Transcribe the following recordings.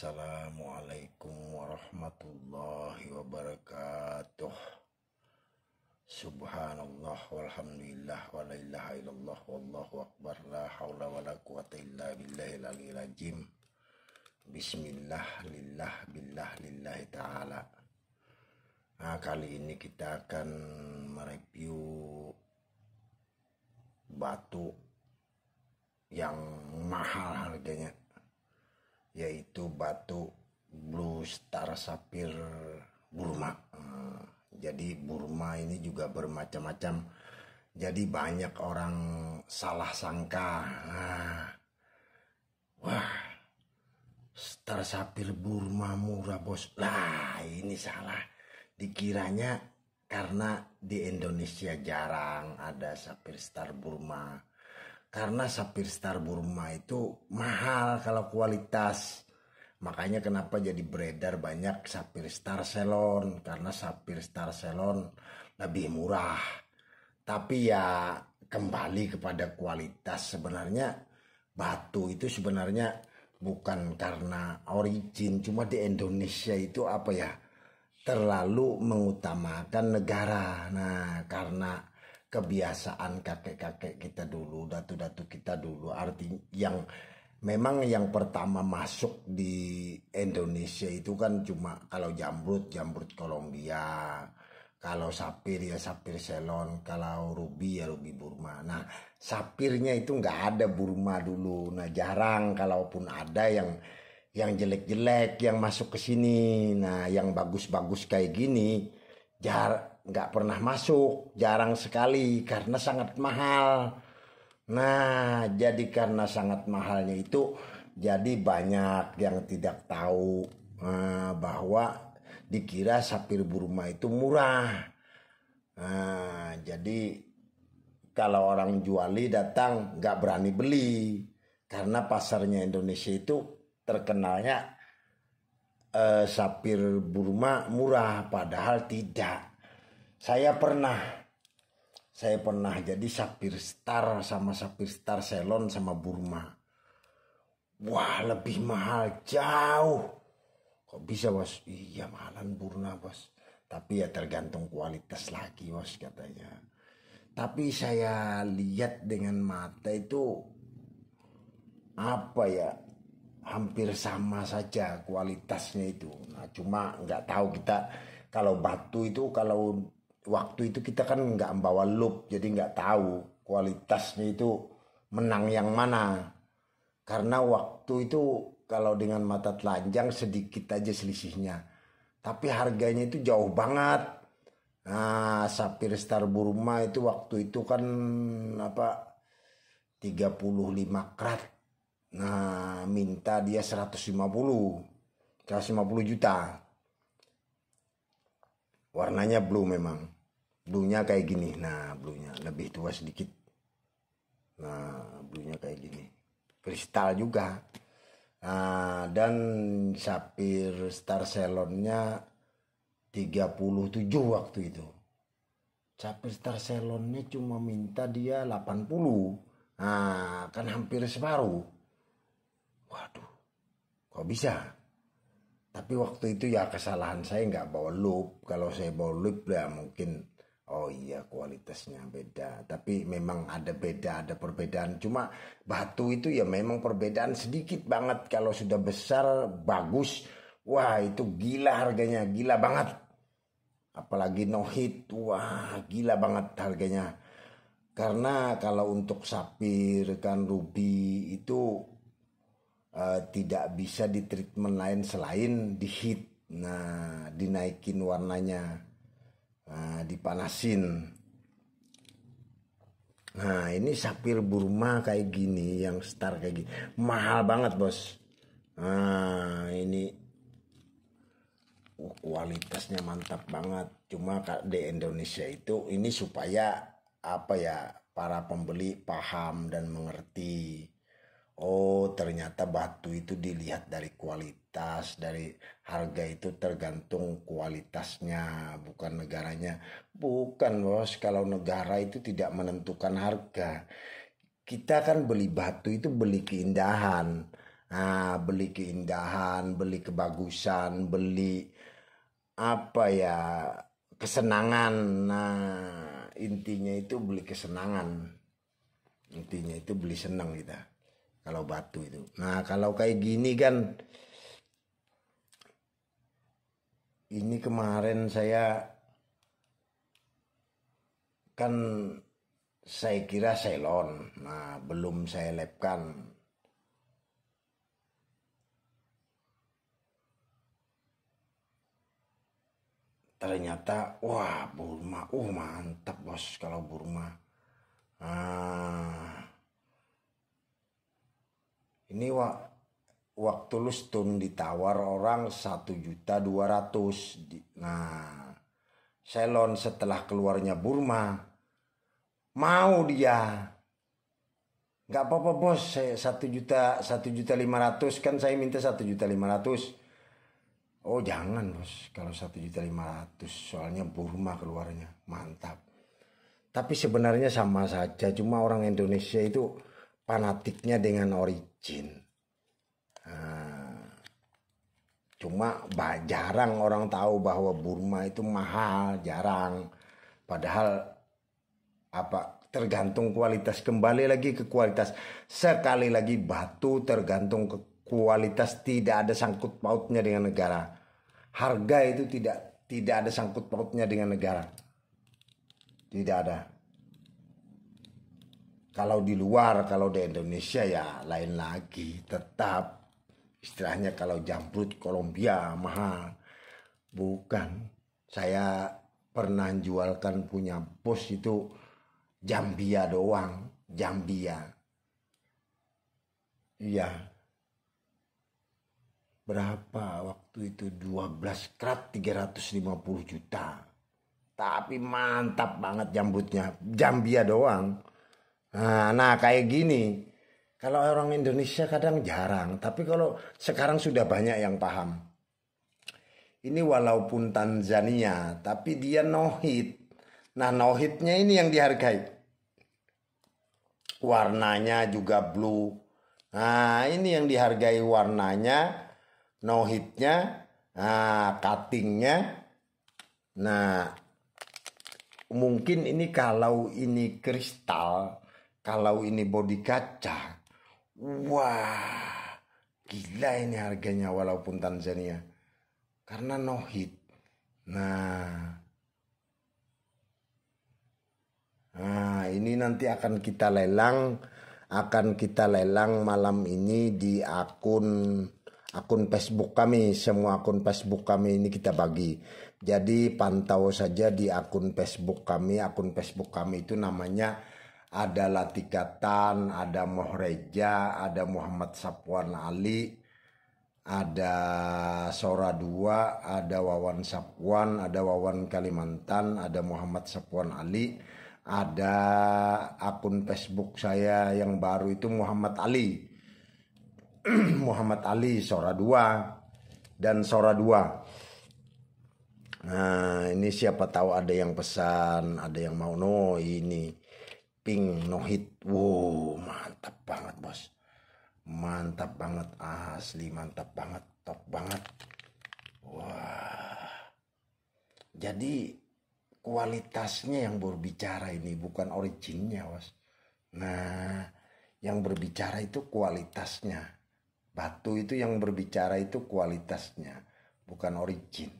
Assalamualaikum warahmatullahi wabarakatuh Subhanallah walhamdulillah wa la ilaha illallah wallahu akbar la hawla wa la quwata illa billahi aliyil azim Bismillah lillah billah lillahi ta'ala Nah kali ini kita akan mereview batu yang mahal harganya yaitu batu blue star sapir Burma. Eh, jadi Burma ini juga bermacam-macam. Jadi banyak orang salah sangka. Ah. wah, star sapir Burma murah bos. Lah, ini salah. Dikiranya karena di Indonesia jarang ada sapir star Burma karena sapir star Burma itu mahal kalau kualitas makanya kenapa jadi beredar banyak sapir star Ceylon karena sapir star Ceylon lebih murah tapi ya kembali kepada kualitas sebenarnya batu itu sebenarnya bukan karena origin cuma di Indonesia itu apa ya terlalu mengutamakan negara nah karena kebiasaan kakek-kakek kita dulu, datu-datu kita dulu. Arti yang memang yang pertama masuk di Indonesia itu kan cuma kalau jambrut, jambrut Kolombia. Kalau sapir ya sapir selon, kalau ruby ya ruby Burma. Nah, sapirnya itu nggak ada Burma dulu. Nah, jarang kalaupun ada yang yang jelek-jelek yang masuk ke sini. Nah, yang bagus-bagus kayak gini jar nggak pernah masuk, jarang sekali karena sangat mahal. Nah, jadi karena sangat mahalnya itu, jadi banyak yang tidak tahu nah, bahwa dikira sapir burma itu murah. Nah, jadi kalau orang juali datang nggak berani beli karena pasarnya Indonesia itu terkenalnya eh, sapir burma murah, padahal tidak saya pernah saya pernah jadi Sapir Star sama Sapir Star Selon sama Burma. Wah lebih mahal jauh. Kok bisa bos? Iya mahalan Burma bos. Tapi ya tergantung kualitas lagi bos katanya. Tapi saya lihat dengan mata itu apa ya hampir sama saja kualitasnya itu. Nah cuma nggak tahu kita kalau batu itu kalau waktu itu kita kan nggak membawa loop jadi nggak tahu kualitasnya itu menang yang mana karena waktu itu kalau dengan mata telanjang sedikit aja selisihnya tapi harganya itu jauh banget nah sapir star Burma itu waktu itu kan apa 35 krat nah minta dia 150 150 juta warnanya blue memang bluenya kayak gini nah bluenya lebih tua sedikit nah bluenya kayak gini kristal juga nah dan sapir star salonnya 37 waktu itu sapir star salonnya cuma minta dia 80 nah kan hampir separuh waduh kok bisa tapi waktu itu ya kesalahan saya nggak bawa loop kalau saya bawa loop ya mungkin oh iya kualitasnya beda tapi memang ada beda ada perbedaan cuma batu itu ya memang perbedaan sedikit banget kalau sudah besar bagus wah itu gila harganya gila banget apalagi no hit wah gila banget harganya karena kalau untuk sapir kan ruby itu Eh, tidak bisa di treatment lain selain di heat. Nah, dinaikin warnanya, nah, dipanasin. Nah, ini sapir Burma kayak gini, yang star kayak gini, mahal banget bos. Nah, ini uh, kualitasnya mantap banget. Cuma di Indonesia itu ini supaya apa ya para pembeli paham dan mengerti Oh, ternyata batu itu dilihat dari kualitas, dari harga itu tergantung kualitasnya, bukan negaranya. Bukan, Bos. Kalau negara itu tidak menentukan harga. Kita kan beli batu itu beli keindahan. Nah, beli keindahan, beli kebagusan, beli apa ya? kesenangan. Nah, intinya itu beli kesenangan. Intinya itu beli senang kita kalau batu itu. Nah, kalau kayak gini kan ini kemarin saya kan saya kira selon. Nah, belum saya lepkan. Ternyata, wah Burma, uh mantap bos kalau Burma. Ah, ini wa, waktu lu stun ditawar orang satu juta dua ratus nah Ceylon setelah keluarnya Burma mau dia nggak apa-apa bos saya satu juta satu juta lima ratus kan saya minta satu juta lima ratus oh jangan bos kalau satu juta lima ratus soalnya Burma keluarnya mantap tapi sebenarnya sama saja cuma orang Indonesia itu fanatiknya dengan ori jin. Ah. cuma jarang orang tahu bahwa Burma itu mahal, jarang. Padahal apa tergantung kualitas kembali lagi ke kualitas sekali lagi batu tergantung ke kualitas tidak ada sangkut pautnya dengan negara harga itu tidak tidak ada sangkut pautnya dengan negara tidak ada kalau di luar, kalau di Indonesia ya lain lagi. Tetap istilahnya kalau jambrut Kolombia mahal. Bukan. Saya pernah jualkan punya bos itu Jambia doang. Jambia. Iya. Berapa waktu itu 12 krat 350 juta. Tapi mantap banget jambutnya Jambia doang. Nah, nah kayak gini. Kalau orang Indonesia kadang jarang, tapi kalau sekarang sudah banyak yang paham. Ini walaupun Tanzania, tapi dia nohit. Nah, nohitnya ini yang dihargai. Warnanya juga blue. Nah, ini yang dihargai warnanya, nohitnya, nah, cuttingnya. Nah, mungkin ini kalau ini kristal kalau ini bodi kaca, wah gila ini harganya walaupun Tanzania. Karena no hit. Nah, nah ini nanti akan kita lelang, akan kita lelang malam ini di akun akun Facebook kami, semua akun Facebook kami ini kita bagi. Jadi pantau saja di akun Facebook kami, akun Facebook kami itu namanya ada Latikatan, ada Mohreja, ada Muhammad Sapuan Ali, ada Sora Dua, ada Wawan Sapuan, ada Wawan Kalimantan, ada Muhammad Sapuan Ali, ada akun Facebook saya yang baru itu Muhammad Ali. Muhammad Ali Sora Dua dan Sora Dua. Nah, ini siapa tahu ada yang pesan, ada yang mau no ini pink no hit wow mantap banget bos mantap banget asli mantap banget top banget wah jadi kualitasnya yang berbicara ini bukan originnya bos nah yang berbicara itu kualitasnya batu itu yang berbicara itu kualitasnya bukan origin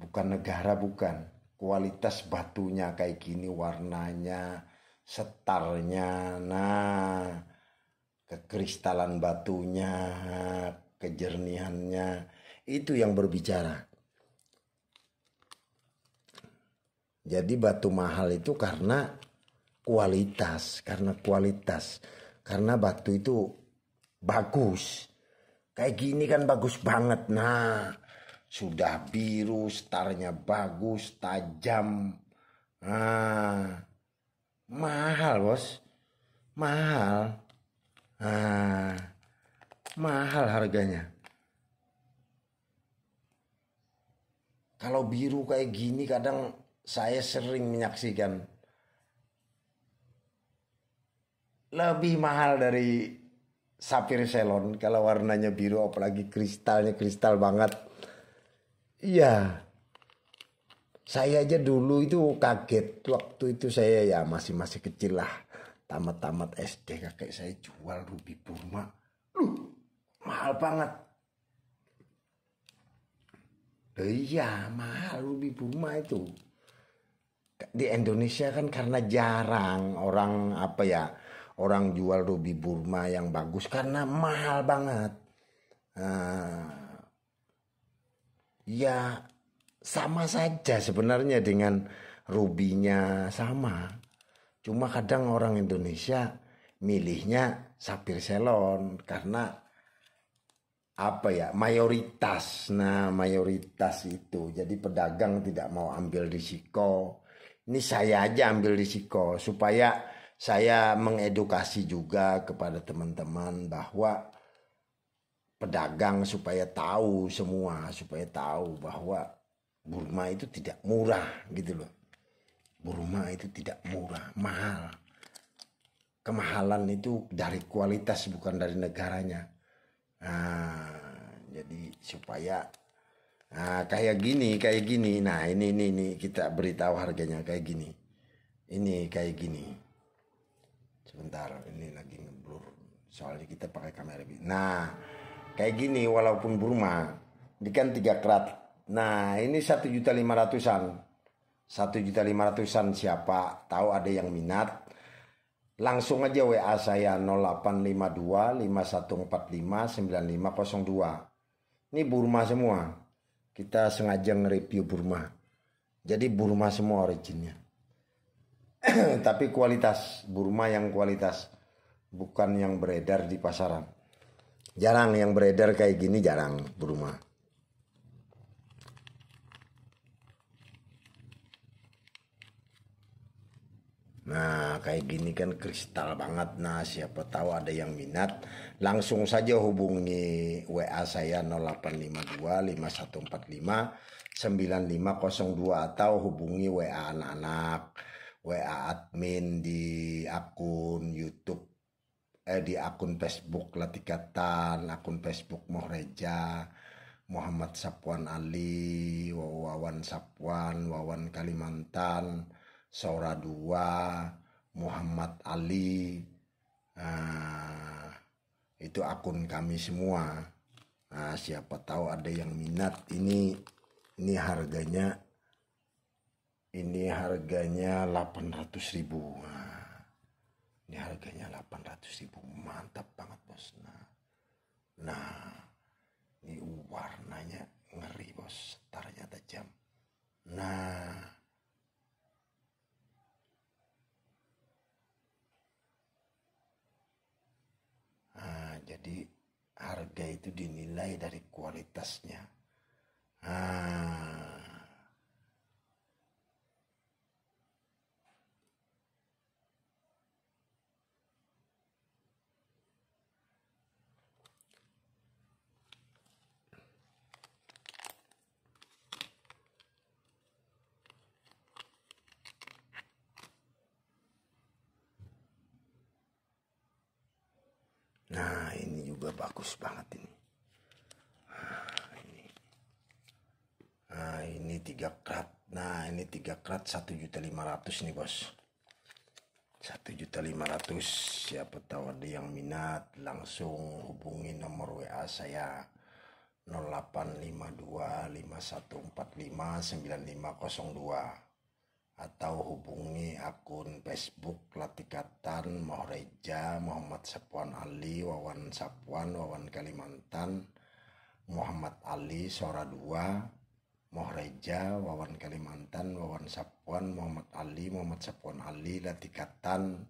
bukan negara bukan kualitas batunya kayak gini warnanya setarnya nah kekristalan batunya kejernihannya itu yang berbicara jadi batu mahal itu karena kualitas karena kualitas karena batu itu bagus kayak gini kan bagus banget nah sudah biru, starnya bagus, tajam. Nah, mahal bos, mahal. Nah, mahal harganya. Kalau biru kayak gini kadang saya sering menyaksikan lebih mahal dari sapir selon kalau warnanya biru apalagi kristalnya kristal banget Iya. Saya aja dulu itu kaget. Waktu itu saya ya masih-masih kecil lah. Tamat-tamat SD kakek saya jual rubi Burma, Lu mahal banget. iya mahal rubi Burma itu. Di Indonesia kan karena jarang orang apa ya orang jual rubi Burma yang bagus karena mahal banget. Nah, ya sama saja sebenarnya dengan rubinya sama. Cuma kadang orang Indonesia milihnya sapir selon karena apa ya mayoritas nah mayoritas itu jadi pedagang tidak mau ambil risiko ini saya aja ambil risiko supaya saya mengedukasi juga kepada teman-teman bahwa pedagang supaya tahu semua supaya tahu bahwa Burma itu tidak murah gitu loh Burma itu tidak murah mahal kemahalan itu dari kualitas bukan dari negaranya nah, jadi supaya nah, kayak gini kayak gini nah ini ini ini kita beritahu harganya kayak gini ini kayak gini sebentar ini lagi ngeblur soalnya kita pakai kamera nah kayak gini walaupun Burma ini kan tiga kerat nah ini satu juta lima ratusan satu juta lima ratusan siapa tahu ada yang minat langsung aja WA saya 0852 5145 9502 ini Burma semua kita sengaja nge-review Burma jadi Burma semua originnya tapi kualitas Burma yang kualitas bukan yang beredar di pasaran Jarang yang beredar kayak gini jarang berumah. Nah, kayak gini kan kristal banget. Nah, siapa tahu ada yang minat, langsung saja hubungi WA saya 0852 5145 9502 atau hubungi WA anak-anak, WA admin di akun YouTube eh, di akun Facebook Latikatan, akun Facebook Mohreja, Muhammad Sapuan Ali, Wawan Sapuan, Wawan Kalimantan, Saura Dua, Muhammad Ali, nah, itu akun kami semua. Nah, siapa tahu ada yang minat ini ini harganya ini harganya 800 ribu. Nah, ini harganya 800 ribu. Mantap banget bos. Nah, nah ini warnanya ngeri bos. Taranya tajam. Nah. Nah, jadi harga itu dinilai dari kualitasnya. Nah, juga bagus banget ini. Nah, ini. Nah, ini 3 krat. Nah, ini 3 krat 1.500 nih, Bos. 1.500 siapa tahu ada yang minat langsung hubungi nomor WA saya 0852 5145 9502 atau hubungi akun Facebook Latikatan Mohreja Muhammad Sapuan Ali Wawan Sapuan Wawan Kalimantan Muhammad Ali Sora 2 Mohreja Wawan Kalimantan Wawan Sapuan Muhammad Ali Muhammad Sapuan Ali Latikatan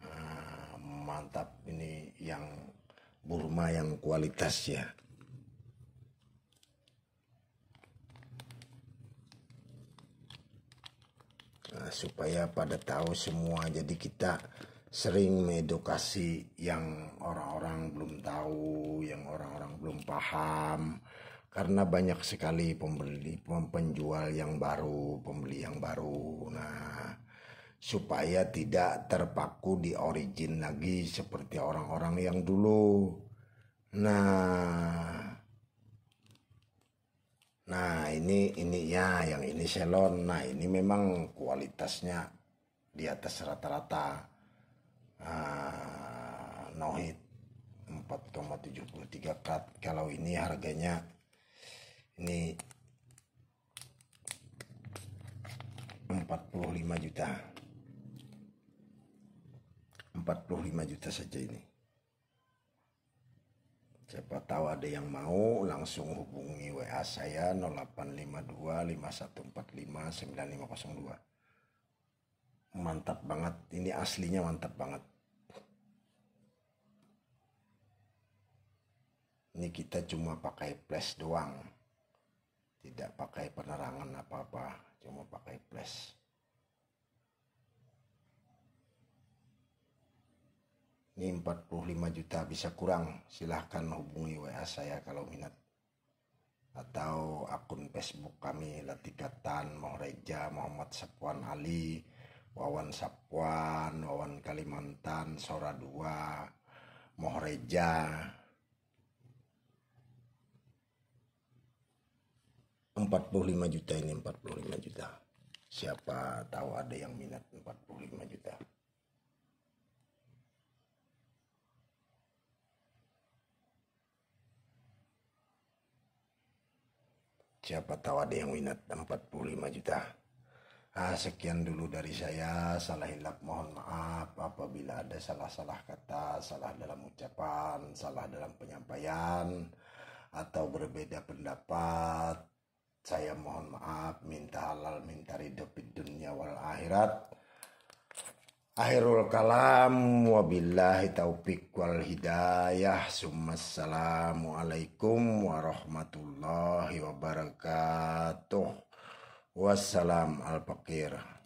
nah, mantap ini yang Burma yang kualitas ya supaya pada tahu semua jadi kita sering mengedukasi yang orang-orang belum tahu, yang orang-orang belum paham karena banyak sekali pembeli penjual yang baru, pembeli yang baru. Nah, supaya tidak terpaku di origin lagi seperti orang-orang yang dulu. Nah, Nah ini ini ya yang ini selon nah ini memang kualitasnya di atas rata-rata uh, no hit 4,73 cut kalau ini harganya ini 45 juta 45 juta saja ini Siapa tahu ada yang mau langsung hubungi WA saya 0852 5145 9502. Mantap banget, ini aslinya mantap banget. Ini kita cuma pakai flash doang. Tidak pakai penerangan apa-apa, cuma pakai flash. Ini 45 juta bisa kurang. Silahkan hubungi WA saya kalau minat. Atau akun Facebook kami Tan Mohreja Muhammad Sapuan Ali Wawan Sapuan Wawan Kalimantan Sora 2 Mohreja empat puluh lima juta ini empat puluh lima juta siapa tahu ada yang minat empat puluh lima juta Siapa tahu ada yang minat 45 juta. Ah, sekian dulu dari saya. Salah hilap mohon maaf apabila ada salah-salah kata, salah dalam ucapan, salah dalam penyampaian, atau berbeda pendapat. Saya mohon maaf, minta halal, minta ridho dunia wal akhirat. Akhirul kalam wabillahi taufik wal hidayah Assalamualaikum warahmatullahi wabarakatuh Wassalam al-fakir